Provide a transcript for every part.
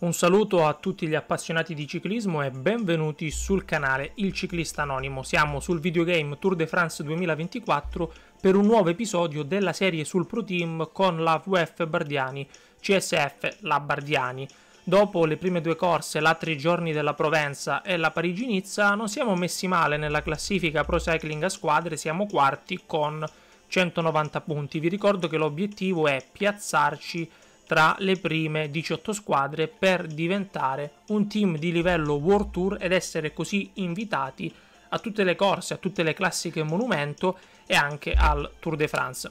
Un saluto a tutti gli appassionati di ciclismo e benvenuti sul canale Il Ciclista Anonimo. Siamo sul videogame Tour de France 2024 per un nuovo episodio della serie sul Pro Team con la VF Bardiani, CSF La Bardiani. Dopo le prime due corse, la Tre Giorni della Provenza e la Parigi-Nizza, non siamo messi male nella classifica Pro Cycling a squadre, siamo quarti con 190 punti. Vi ricordo che l'obiettivo è piazzarci tra le prime 18 squadre per diventare un team di livello World Tour ed essere così invitati a tutte le corse, a tutte le classiche monumento e anche al Tour de France.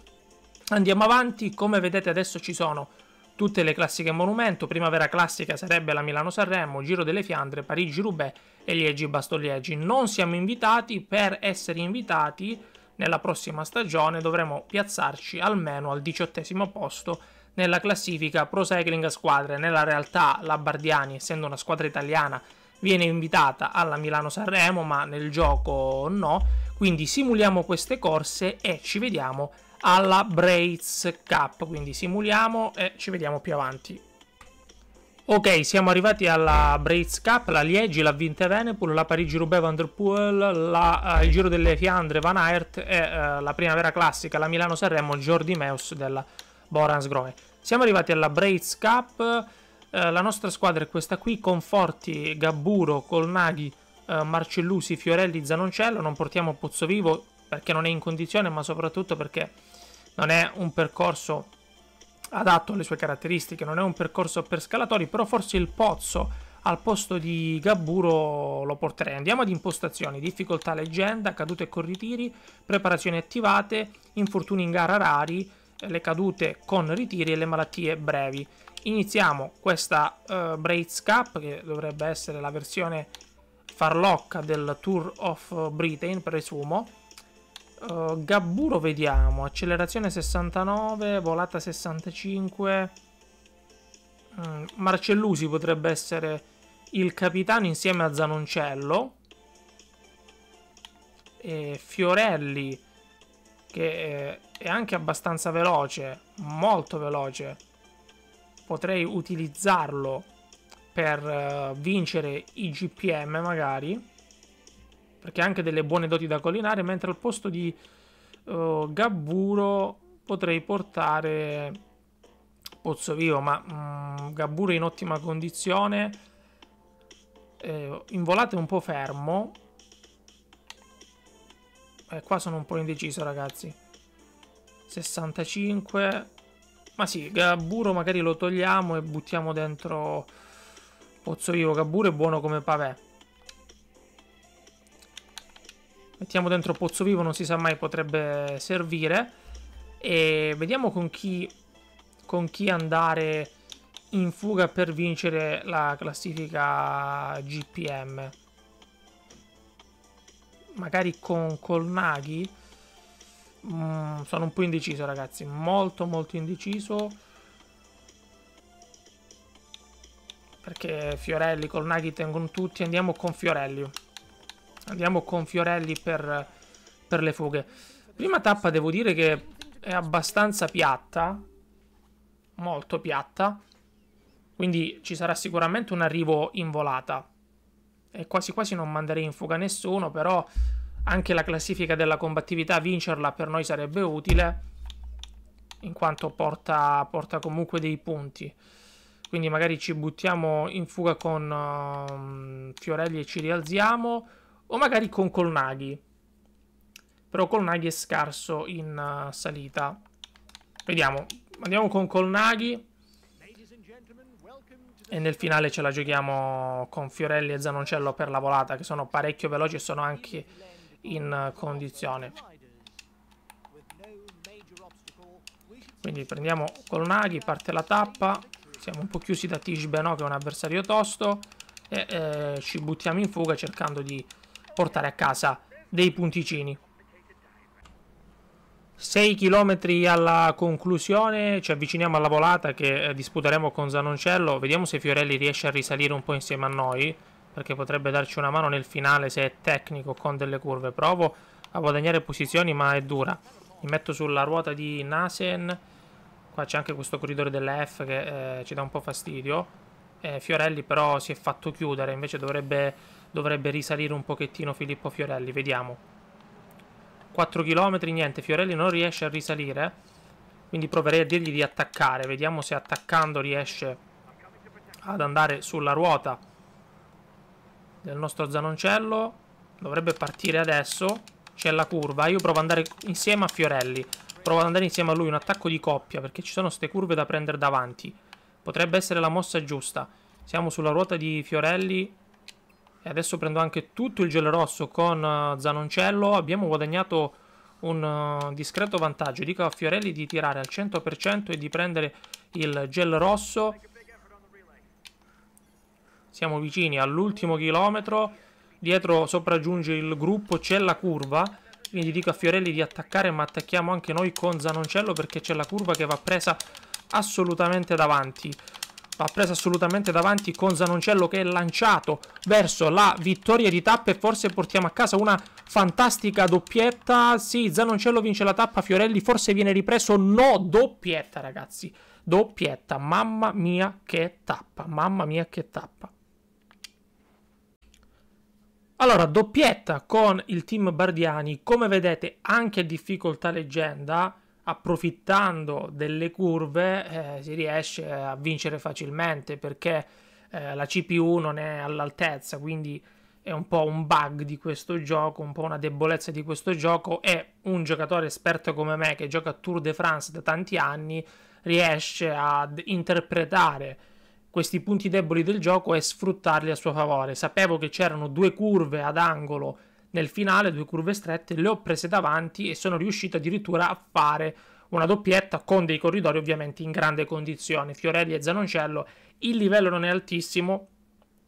Andiamo avanti, come vedete adesso ci sono tutte le classiche monumento, primavera classica sarebbe la Milano-Sanremo, Giro delle Fiandre, Parigi-Roubaix e Liegi-Bastogliegi. Non siamo invitati, per essere invitati nella prossima stagione dovremo piazzarci almeno al diciottesimo posto nella classifica Pro Cycling a squadre. Nella realtà la Bardiani, essendo una squadra italiana, viene invitata alla Milano-Sanremo, ma nel gioco no. Quindi simuliamo queste corse e ci vediamo alla Braids Cup. Quindi simuliamo e ci vediamo più avanti. Ok, siamo arrivati alla Braids Cup, la Liegi l'ha vinta Venepool, la Parigi-Roubaix Van Der Poel, la, eh, il Giro delle Fiandre Van Aert e eh, la Primavera Classica, la Milano-Sanremo Jordi Meus della Borans Groen. Siamo arrivati alla Braids Cup, eh, la nostra squadra è questa qui, Conforti, Gabburo, Colnaghi, eh, Marcellusi, Fiorelli, Zanoncello, non portiamo Pozzo Vivo perché non è in condizione ma soprattutto perché non è un percorso adatto alle sue caratteristiche, non è un percorso per scalatori, però forse il Pozzo al posto di Gabburo lo porterei. Andiamo ad impostazioni, difficoltà leggenda, cadute e corritiri, preparazioni attivate, infortuni in gara rari, le cadute con ritiri e le malattie brevi. Iniziamo questa uh, Braids Cup, che dovrebbe essere la versione farlocca del Tour of Britain, presumo. Uh, eh, Gabburo vediamo, accelerazione 69, volata 65. Mm, Marcellusi potrebbe essere il capitano insieme a Zanoncello. E Fiorelli che eh, è anche abbastanza veloce, molto veloce. Potrei utilizzarlo per eh, vincere i GPM magari, perché ha anche delle buone doti da collinare, mentre al posto di uh, eh, Gabburo potrei portare Pozzo Vivo, ma mm, Gabburo è in ottima condizione, eh, in volata un po' fermo, eh, qua sono un po' indeciso, ragazzi. 65. Ma sì, Gaburo magari lo togliamo e buttiamo dentro Pozzo Vivo. Gaburo è buono come pavè. Mettiamo dentro Pozzo Vivo, non si sa mai, potrebbe servire. E vediamo con chi, con chi andare in fuga per vincere la classifica GPM magari con Colnaghi. Mm, sono un po' indeciso, ragazzi. Molto, molto indeciso. Perché Fiorelli, Colnaghi tengono tutti. Andiamo con Fiorelli. Andiamo con Fiorelli per, per le fughe. Prima tappa devo dire che è abbastanza piatta. Molto piatta. Quindi ci sarà sicuramente un arrivo in volata e quasi quasi non manderei in fuga nessuno, però anche la classifica della combattività vincerla per noi sarebbe utile, in quanto porta, porta comunque dei punti. Quindi magari ci buttiamo in fuga con uh, Fiorelli e ci rialziamo, o magari con Colnaghi. Però Colnaghi è scarso in uh, salita. Vediamo, andiamo con Colnaghi e nel finale ce la giochiamo con Fiorelli e Zanoncello per la volata che sono parecchio veloci e sono anche in condizione quindi prendiamo Colnaghi, parte la tappa siamo un po' chiusi da Tishbeno che è un avversario tosto e eh, ci buttiamo in fuga cercando di portare a casa dei punticini 6 km alla conclusione, ci avviciniamo alla volata che eh, disputeremo con Zanoncello, vediamo se Fiorelli riesce a risalire un po' insieme a noi, perché potrebbe darci una mano nel finale se è tecnico con delle curve. Provo a guadagnare posizioni ma è dura. Mi metto sulla ruota di Nasen, qua c'è anche questo corridore della F che eh, ci dà un po' fastidio. Eh, Fiorelli però si è fatto chiudere, invece dovrebbe, dovrebbe risalire un pochettino Filippo Fiorelli, vediamo. 4 km, niente, Fiorelli non riesce a risalire. Quindi proverei a dirgli di attaccare. Vediamo se attaccando riesce ad andare sulla ruota del nostro Zanoncello. Dovrebbe partire adesso. C'è la curva. Io provo ad andare insieme a Fiorelli. Provo ad andare insieme a lui un attacco di coppia perché ci sono queste curve da prendere davanti. Potrebbe essere la mossa giusta. Siamo sulla ruota di Fiorelli e adesso prendo anche tutto il gel rosso con eh, Zanoncello, abbiamo guadagnato un eh, discreto vantaggio. Dico a Fiorelli di tirare al 100% e di prendere il gel rosso. Siamo vicini all'ultimo chilometro, dietro sopraggiunge il gruppo, c'è la curva, quindi dico a Fiorelli di attaccare ma attacchiamo anche noi con Zanoncello perché c'è la curva che va presa assolutamente davanti va presa assolutamente davanti con Zanoncello che è lanciato verso la vittoria di tappa e forse portiamo a casa una fantastica doppietta. Sì, Zanoncello vince la tappa, Fiorelli forse viene ripreso. No, doppietta ragazzi, doppietta, mamma mia che tappa, mamma mia che tappa. Allora, doppietta con il team Bardiani, come vedete anche difficoltà leggenda, approfittando delle curve eh, si riesce a vincere facilmente perché eh, la CPU non è all'altezza, quindi è un po' un bug di questo gioco, un po' una debolezza di questo gioco e un giocatore esperto come me che gioca a Tour de France da tanti anni riesce ad interpretare questi punti deboli del gioco e sfruttarli a suo favore. Sapevo che c'erano due curve ad angolo nel finale due curve strette le ho prese davanti e sono riuscito addirittura a fare una doppietta con dei corridori ovviamente in grande condizione. Fiorelli e Zanoncello, il livello non è altissimo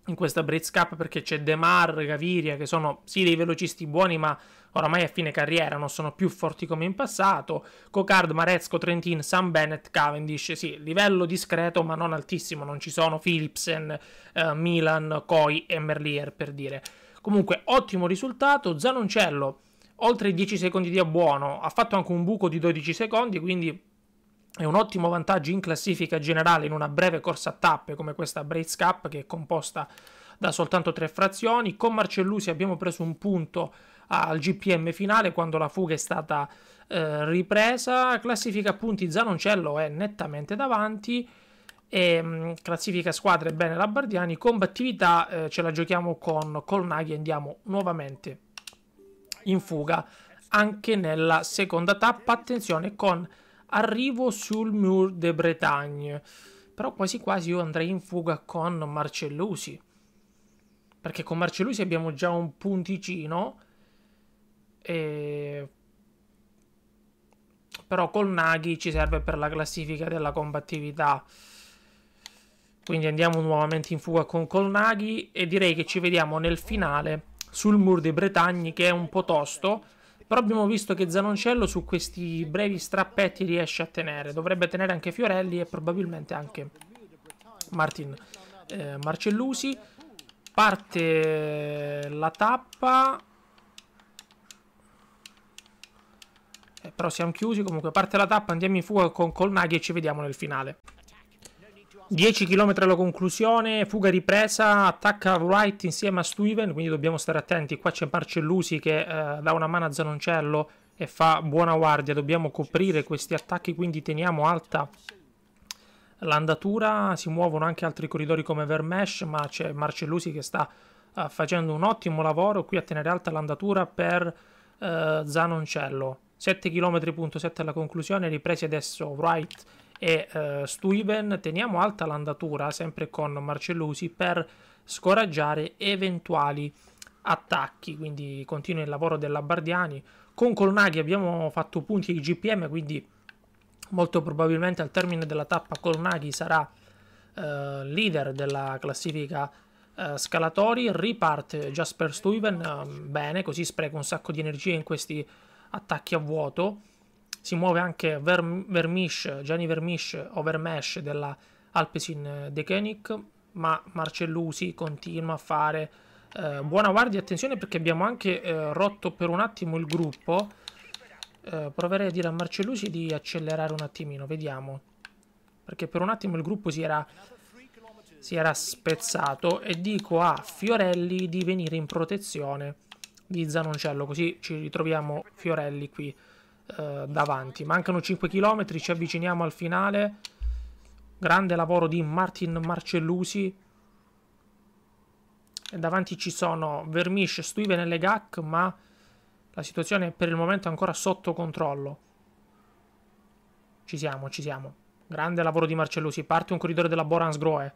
in questa Brits Cup perché c'è De Mar, Gaviria che sono sì dei velocisti buoni ma oramai a fine carriera non sono più forti come in passato, Cocard, Marezco, Trentin, Sam Bennett, Cavendish, sì, livello discreto ma non altissimo, non ci sono Philipsen, eh, Milan, Coi e Merlier per dire. Comunque, ottimo risultato. Zanoncello, oltre i 10 secondi di abbuono, ha fatto anche un buco di 12 secondi, quindi è un ottimo vantaggio in classifica generale in una breve corsa a tappe come questa Braids Cup che è composta da soltanto tre frazioni. Con Marcellusi abbiamo preso un punto al GPM finale quando la fuga è stata eh, ripresa. Classifica punti Zanoncello è nettamente davanti e mh, mm, classifica squadre bene la Bardiani combattività eh, ce la giochiamo con Colnaghi andiamo nuovamente in fuga anche nella seconda tappa attenzione con arrivo sul Mur de Bretagne però quasi quasi io andrei in fuga con Marcellusi perché con Marcellusi abbiamo già un punticino e... però col Naghi ci serve per la classifica della combattività quindi andiamo nuovamente in fuga con Colnaghi e direi che ci vediamo nel finale sul muro dei Bretagni che è un po' tosto. Però abbiamo visto che Zanoncello su questi brevi strappetti riesce a tenere. Dovrebbe tenere anche Fiorelli e probabilmente anche Martin eh, Marcellusi. Parte la tappa. Eh, però siamo chiusi. Comunque parte la tappa, andiamo in fuga con Colnaghi e ci vediamo nel finale. 10 km alla conclusione, fuga ripresa, attacca Wright insieme a Steven, quindi dobbiamo stare attenti. Qua c'è Marcellusi che eh, dà una mano a Zanoncello e fa buona guardia. Dobbiamo coprire questi attacchi, quindi teniamo alta l'andatura. Si muovono anche altri corridori come Vermesh, ma c'è Marcellusi che sta eh, facendo un ottimo lavoro qui a tenere alta l'andatura per eh, Zanoncello. 7 km.7 alla conclusione, ripresi adesso Wright e eh, Stuyven teniamo alta l'andatura sempre con Marcellusi per scoraggiare eventuali attacchi quindi continua il lavoro della Bardiani con Colnaghi abbiamo fatto punti di GPM quindi molto probabilmente al termine della tappa Colnaghi sarà eh, leader della classifica eh, scalatori riparte Jasper Stuyven eh, bene così spreca un sacco di energie in questi attacchi a vuoto si muove anche Ver- Vermisch, Gianni Vermish o Vermesh della Alpesin eh, Decanic, ma Marcellusi continua a fare eh, buona guardia. Attenzione perché abbiamo anche eh, rotto per un attimo il gruppo. Eh, proverei a dire a Marcellusi di accelerare un attimino, vediamo. Perché per un attimo il gruppo si era, si era spezzato e dico a Fiorelli di venire in protezione di Zanoncello, così ci ritroviamo Fiorelli qui. Eh, davanti. Mancano 5 km, ci avviciniamo al finale. Grande lavoro di Martin Marcellusi. E davanti ci sono Vermish, Stuyven e Legac, ma la situazione è per il momento ancora sotto controllo. Ci siamo, ci siamo. Grande lavoro di Marcellusi. Parte un corridore della Borans Groe.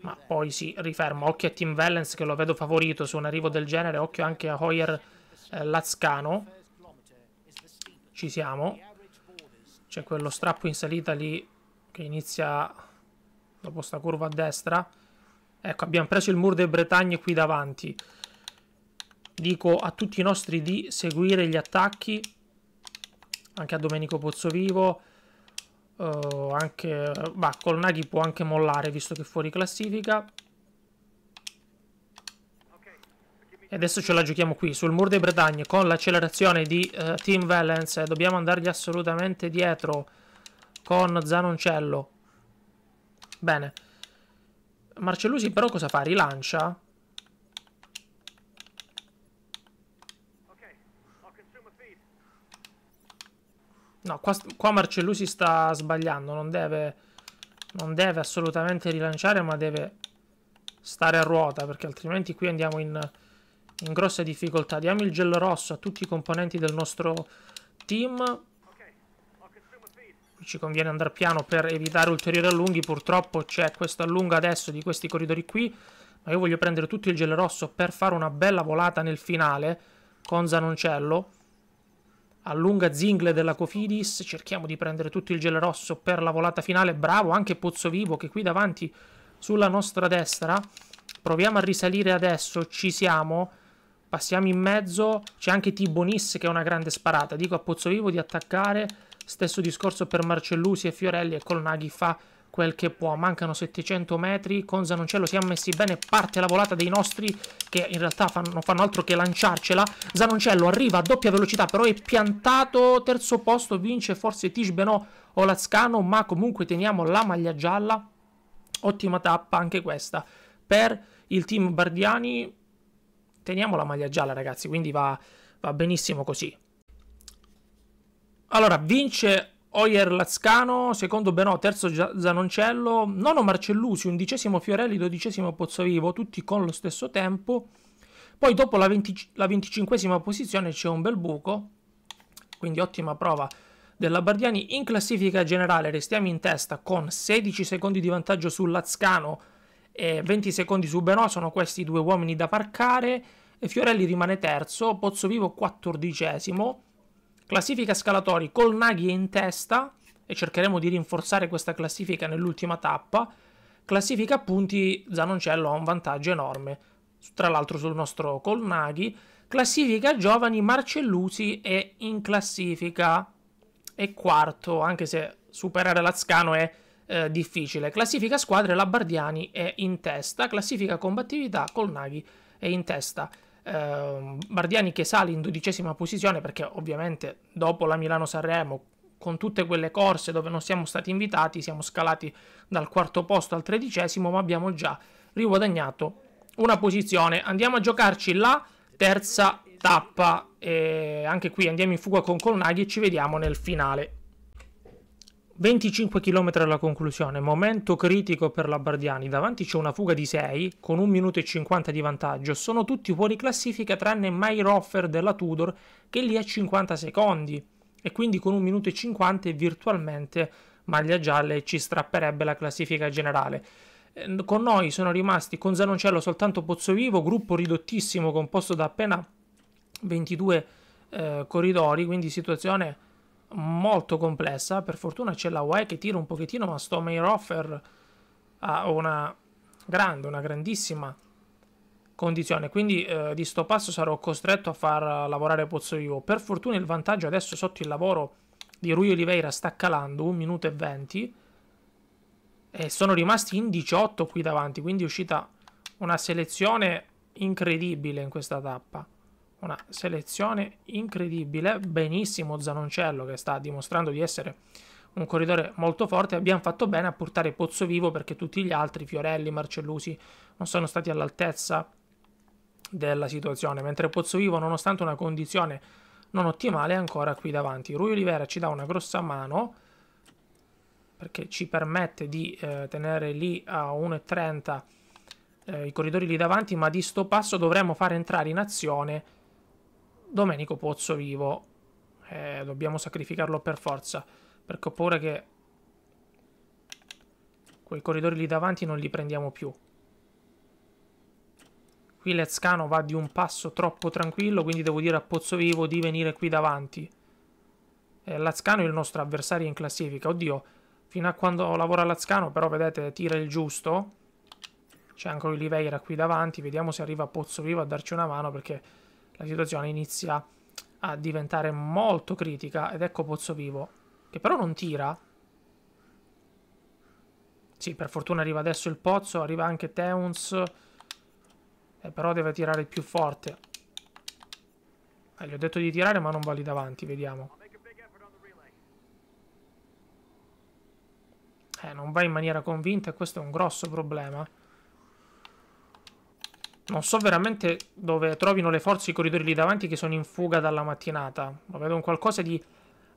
Ma poi si riferma. Occhio a Tim Vellens che lo vedo favorito su un arrivo del genere. Occhio anche a Hoyer eh, Lazcano. Ci siamo. C'è quello strappo in salita lì che inizia dopo sta curva a destra. Ecco, abbiamo preso il muro delle Bretagne qui davanti. Dico a tutti i nostri di seguire gli attacchi, anche a Domenico Pozzovivo, uh, eh, anche... Bah, Colnaghi può anche mollare visto che è fuori classifica. E adesso ce la giochiamo qui, sul muro dei Bretagni, con l'accelerazione di uh, eh, Team Valence. Dobbiamo andargli assolutamente dietro con Zanoncello. Bene. Marcellusi però cosa fa? Rilancia? No, qua, qua, Marcellusi sta sbagliando, non deve, non deve assolutamente rilanciare, ma deve stare a ruota, perché altrimenti qui andiamo in in grosse difficoltà. Diamo il gel rosso a tutti i componenti del nostro team. ci conviene andare piano per evitare ulteriori allunghi. Purtroppo c'è questo allungo adesso di questi corridori qui. Ma io voglio prendere tutto il gel rosso per fare una bella volata nel finale con Zanoncello. Allunga Zingle della Cofidis. Cerchiamo di prendere tutto il gel rosso per la volata finale. Bravo anche Pozzo Vivo che qui davanti sulla nostra destra. Proviamo a risalire adesso. Ci siamo Passiamo in mezzo, c'è anche Tibonis che è una grande sparata. Dico a Pozzo Vivo di attaccare, stesso discorso per Marcellusi e Fiorelli e Colnaghi fa quel che può. Mancano 700 metri, con Zanoncello siamo messi bene, parte la volata dei nostri che in realtà fanno, non fanno altro che lanciarcela. Zanoncello arriva a doppia velocità, però è piantato, terzo posto, vince forse Tisbeno o Lazcano, ma comunque teniamo la maglia gialla. Ottima tappa anche questa per il team Bardiani teniamo la maglia gialla ragazzi, quindi va, va benissimo così. Allora, vince Oyer Lazcano, secondo Benò, terzo Zanoncello, nono Marcellusi, undicesimo Fiorelli, dodicesimo Pozzovivo, tutti con lo stesso tempo. Poi dopo la, 20, la venticinquesima posizione c'è un bel buco, quindi ottima prova della Bardiani. In classifica generale restiamo in testa con 16 secondi di vantaggio su Lazcano, e 20 secondi su Benoit sono questi due uomini da parcare. Fiorelli rimane terzo, Pozzo Vivo quattordicesimo. Classifica scalatori col Naghi in testa e cercheremo di rinforzare questa classifica nell'ultima tappa. Classifica punti Zanoncello ha un vantaggio enorme, tra l'altro sul nostro Colnaghi. Classifica giovani Marcellusi è in classifica è quarto, anche se superare Lazzcano è eh, difficile. Classifica squadre, la Bardiani è in testa, classifica combattività, Colnaghi è in testa. Eh, Bardiani che sale in dodicesima posizione perché ovviamente dopo la Milano-Sanremo con tutte quelle corse dove non siamo stati invitati siamo scalati dal quarto posto al tredicesimo ma abbiamo già riguadagnato una posizione andiamo a giocarci la terza tappa e anche qui andiamo in fuga con Colnaghi e ci vediamo nel finale 25 km alla conclusione, momento critico per la Bardiani, davanti c'è una fuga di 6 con 1 minuto e 50 di vantaggio, sono tutti fuori classifica tranne Mayroffer della Tudor che lì ha 50 secondi e quindi con 1 minuto e 50 virtualmente Maglia Gialle ci strapperebbe la classifica generale. Ehm, con noi sono rimasti con Zanoncello soltanto Pozzovivo, gruppo ridottissimo composto da appena 22 eh, corridori, quindi situazione molto complessa. Per fortuna c'è la UE che tira un pochettino, ma sto Mayrofer ha una grande, una grandissima condizione. Quindi eh, di sto passo sarò costretto a far lavorare Pozzo Pozzovivo. Per fortuna il vantaggio adesso sotto il lavoro di Rui Oliveira sta calando, 1 minuto e 20. E sono rimasti in 18 qui davanti, quindi è uscita una selezione incredibile in questa tappa una selezione incredibile, benissimo Zanoncello che sta dimostrando di essere un corridore molto forte, abbiamo fatto bene a portare Pozzo Vivo perché tutti gli altri, Fiorelli, Marcellusi, non sono stati all'altezza della situazione, mentre Pozzo Vivo nonostante una condizione non ottimale è ancora qui davanti. Rui Olivera ci dà una grossa mano perché ci permette di eh, tenere lì a 1,30 eh, i corridori lì davanti, ma di sto passo dovremmo far entrare in azione Domenico Pozzo vivo. Eh, dobbiamo sacrificarlo per forza. Perché ho paura che... Quei corridori lì davanti non li prendiamo più. Qui Lezcano va di un passo troppo tranquillo, quindi devo dire a Pozzo Vivo di venire qui davanti. Eh, Lazzcano è il nostro avversario in classifica. Oddio, fino a quando lavora Lazzcano, però vedete, tira il giusto. C'è anche Oliveira qui davanti, vediamo se arriva Pozzo Vivo a darci una mano perché la situazione inizia a diventare molto critica ed ecco Pozzo Vivo, che però non tira. Sì, per fortuna arriva adesso il Pozzo, arriva anche Teuns, e eh, però deve tirare più forte. Eh, gli ho detto di tirare ma non va lì davanti, vediamo. Eh, non va in maniera convinta e questo è un grosso problema. Non so veramente dove trovino le forze i corridori lì davanti che sono in fuga dalla mattinata. Lo vedo un qualcosa di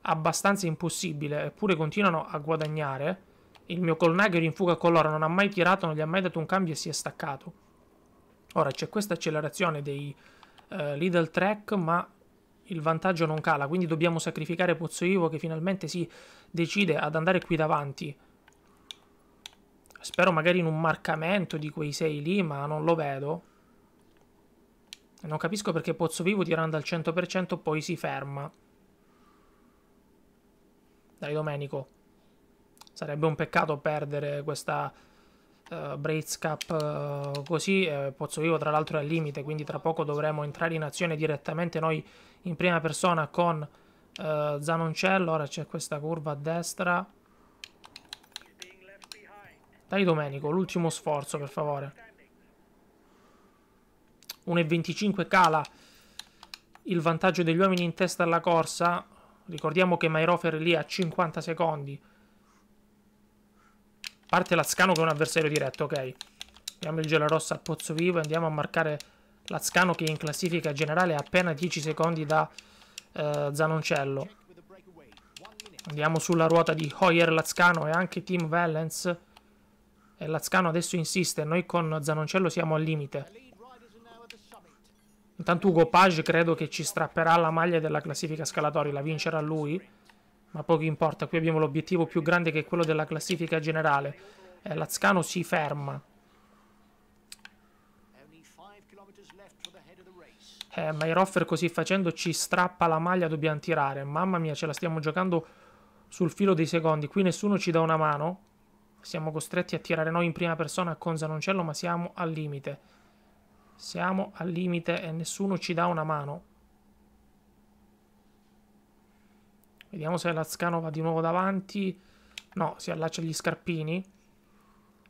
abbastanza impossibile, eppure continuano a guadagnare. Il mio Colnager in fuga con loro non ha mai tirato, non gli ha mai dato un cambio e si è staccato. Ora c'è questa accelerazione dei eh, Lidl Track, ma il vantaggio non cala, quindi dobbiamo sacrificare Pozzo Ivo che finalmente si decide ad andare qui davanti. Spero magari in un marcamento di quei sei lì, ma non lo vedo. Non capisco perché Pozzo Vivo tirando al 100% poi si ferma. Dai Domenico. Sarebbe un peccato perdere questa uh, eh, Braids Cup uh, così. Eh, Vivo tra l'altro è al limite, quindi tra poco dovremo entrare in azione direttamente noi in prima persona con uh, Zanoncello. Ora c'è questa curva a destra. Dai Domenico, l'ultimo sforzo per favore. 1,25 cala il vantaggio degli uomini in testa alla corsa. Ricordiamo che Mairofer lì a 50 secondi. Parte Lazcano che è un avversario diretto, ok. Abbiamo il gelo rosso al pozzo vivo e andiamo a marcare Lazcano che in classifica generale è appena 10 secondi da eh, Zanoncello. Andiamo sulla ruota di Hoyer Lazcano e anche Team Valence. E Lazcano adesso insiste, noi con Zanoncello siamo al limite. Intanto Ugo Page credo che ci strapperà la maglia della classifica scalatoria, la vincerà lui, ma poco importa, qui abbiamo l'obiettivo più grande che è quello della classifica generale. Eh, Lazcano si ferma. Eh, ma Iroffer così facendo ci strappa la maglia, dobbiamo tirare. Mamma mia, ce la stiamo giocando sul filo dei secondi. Qui nessuno ci dà una mano. Siamo costretti a tirare noi in prima persona a Conza Noncello, ma siamo al limite. Siamo al limite e nessuno ci dà una mano. Vediamo se Lazcano va di nuovo davanti. No, si allaccia gli scarpini.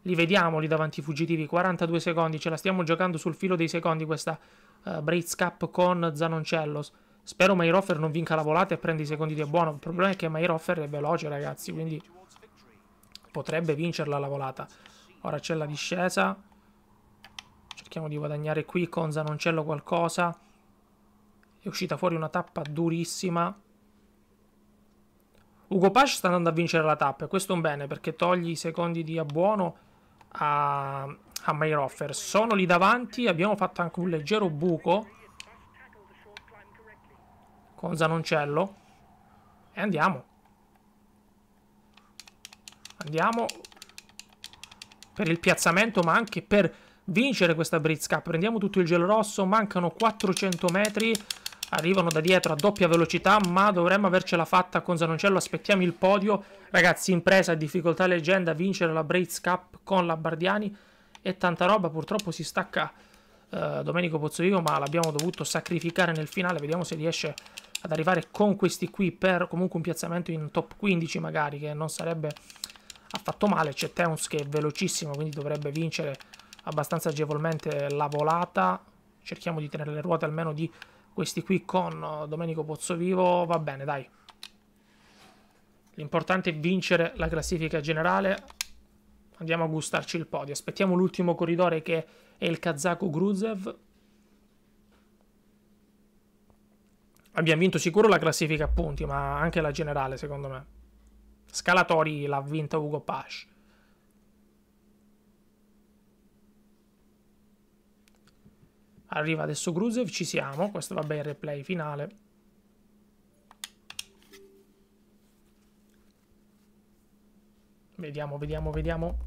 Li vediamo lì davanti i fuggitivi. 42 secondi. Ce la stiamo giocando sul filo dei secondi questa uh, eh, Braids Cup con Zanoncello Spero Mayroffer non vinca la volata e prenda i secondi di buono. Il problema è che Mayroffer è veloce, ragazzi, quindi potrebbe vincerla la volata. Ora c'è la discesa. Cerchiamo di guadagnare qui. Con Zanoncello qualcosa. È uscita fuori una tappa durissima. Ugo Pash sta andando a vincere la tappa. E questo è un bene perché togli i secondi di Abbuono a, a Mayroffer. Sono lì davanti. Abbiamo fatto anche un leggero buco. Con Zanoncello. E andiamo. Andiamo per il piazzamento ma anche per vincere questa Blitz Cup. Prendiamo tutto il gelo rosso, mancano 400 metri, arrivano da dietro a doppia velocità, ma dovremmo avercela fatta con Zanoncello, aspettiamo il podio. Ragazzi, impresa, difficoltà leggenda, vincere la Blitz Cup con la Bardiani e tanta roba, purtroppo si stacca eh, Domenico Pozzovico, ma l'abbiamo dovuto sacrificare nel finale, vediamo se riesce ad arrivare con questi qui per comunque un piazzamento in top 15 magari, che non sarebbe affatto male, c'è Teuns che è velocissimo, quindi dovrebbe vincere abbastanza agevolmente la volata. Cerchiamo di tenere le ruote almeno di questi qui con eh, Domenico Pozzovivo. Va bene, dai. L'importante è vincere la classifica generale. Andiamo a gustarci il podio. Aspettiamo l'ultimo corridore che è il kazako Gruzev. Abbiamo vinto sicuro la classifica a punti, ma anche la generale, secondo me. Scalatori l'ha vinta Ugo Pash. Arriva adesso Gruzev, ci siamo. Questo vabbè il replay finale. Vediamo, vediamo, vediamo.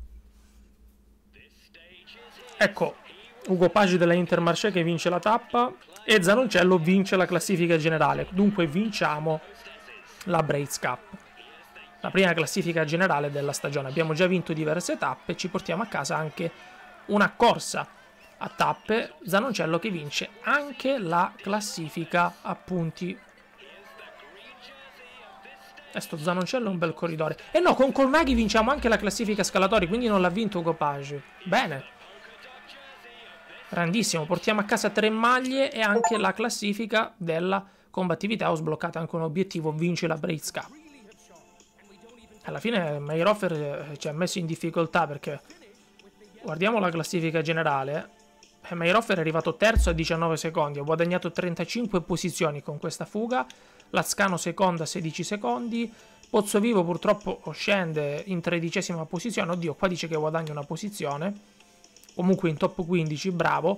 Ecco, Ugo Page della Intermarché che vince la tappa e Zanoncello vince la classifica generale. Dunque vinciamo la Braids Cup. La prima classifica generale della stagione. Abbiamo già vinto diverse tappe, e ci portiamo a casa anche una corsa a tappe Zanoncello che vince anche la classifica a punti. E eh, sto Zanoncello è un bel corridore. E no, con Colmaghi vinciamo anche la classifica scalatori, quindi non l'ha vinto Copage. Bene. Grandissimo, portiamo a casa tre maglie e anche la classifica della combattività. Ho sbloccato anche un obiettivo, vince la Braids Alla fine Meyerhofer eh, ci ha messo in difficoltà perché guardiamo la classifica generale. Mayroff è arrivato terzo a 19 secondi, ha guadagnato 35 posizioni con questa fuga, Lazcano secondo a 16 secondi, Pozzovivo purtroppo scende in tredicesima posizione, oddio qua dice che guadagna una posizione, comunque in top 15, bravo,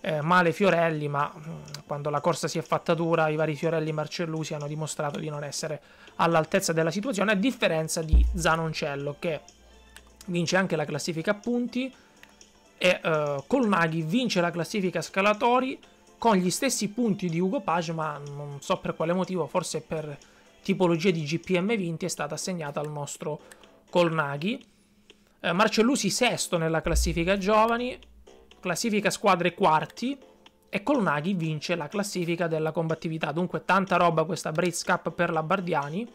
eh, male Fiorelli, ma mh, mm, quando la corsa si è fatta dura i vari Fiorelli Marcellusi hanno dimostrato di non essere all'altezza della situazione, a differenza di Zanoncello che vince anche la classifica a punti, e uh, eh, Colmaghi vince la classifica scalatori con gli stessi punti di Ugo Page, ma non so per quale motivo, forse per tipologia di GPM vinti è stata assegnata al nostro Colnaghi. Uh, eh, Marcellusi sesto nella classifica giovani, classifica squadre quarti e Colnaghi vince la classifica della combattività. Dunque tanta roba questa Braids Cup per la Bardiani.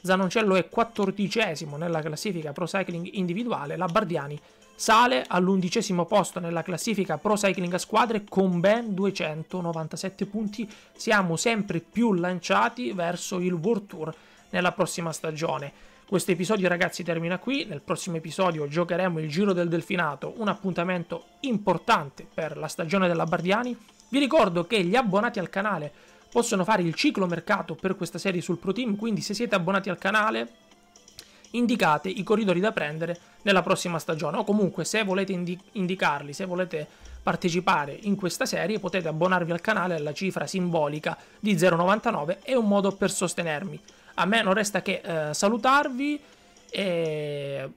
Zanoncello è quattordicesimo nella classifica Pro Cycling individuale, la Bardiani sale all'undicesimo posto nella classifica Pro Cycling a squadre con ben 297 punti. Siamo sempre più lanciati verso il World Tour nella prossima stagione. Questo episodio ragazzi termina qui, nel prossimo episodio giocheremo il Giro del Delfinato, un appuntamento importante per la stagione della Bardiani. Vi ricordo che gli abbonati al canale possono fare il ciclo mercato per questa serie sul Pro Team, quindi se siete abbonati al canale indicate i corridori da prendere nella prossima stagione o comunque se volete indi indicarli, se volete partecipare in questa serie potete abbonarvi al canale alla cifra simbolica di 0,99 è un modo per sostenermi. A me non resta che eh, salutarvi e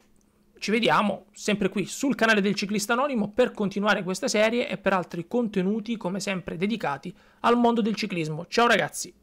ci vediamo sempre qui sul canale del Ciclista Anonimo per continuare questa serie e per altri contenuti come sempre dedicati al mondo del ciclismo. Ciao ragazzi!